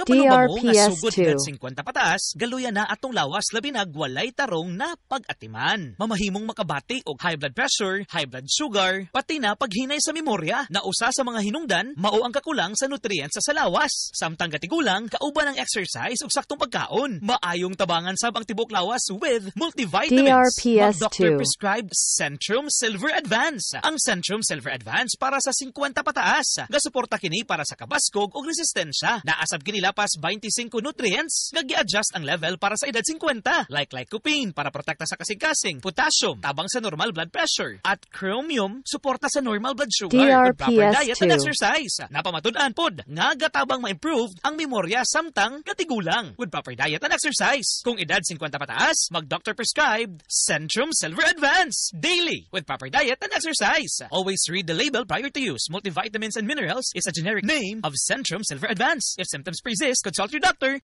Kapanumba mo nga sugod ng 50 pataas, galuya na atong lawas labinag walay tarong na pag-atiman. Mamahimong makabati og high blood pressure, high blood sugar, pati na paghinay sa memorya na usa sa mga hinungdan mao ang kakulang sa nutrients sa lawas. Samtang gatigulang kauban ang exercise ug saktong pagkaon. Maayong tabangan sa ang tibok lawas with multivitamins. DRPS2. Doctor prescribed Centrum Silver Advance. Ang Centrum Silver Advance para sa 50 pataas. Gasuporta kini para sa kabaskog ug resistensya. Naasab kini lapas 25 nutrients nga adjust ang level para sa edad 50 like lycopene para protekta sa kasing-kasing, potassium tabang sa normal blood pressure at chromium suporta sa normal blood sugar DRPS2. proper diet and exercise. Napamatud-an pod nga gatabang ma-improved ang memorya samtang katigulang with proper diet and exercise. Kung edad 50 pataas, mag-doctor prescribed Centrum Silver Advance daily with proper diet and exercise. Always read the label prior to use. Multivitamins and minerals is a generic name of Centrum Silver Advance. If symptoms present exist, consult your doctor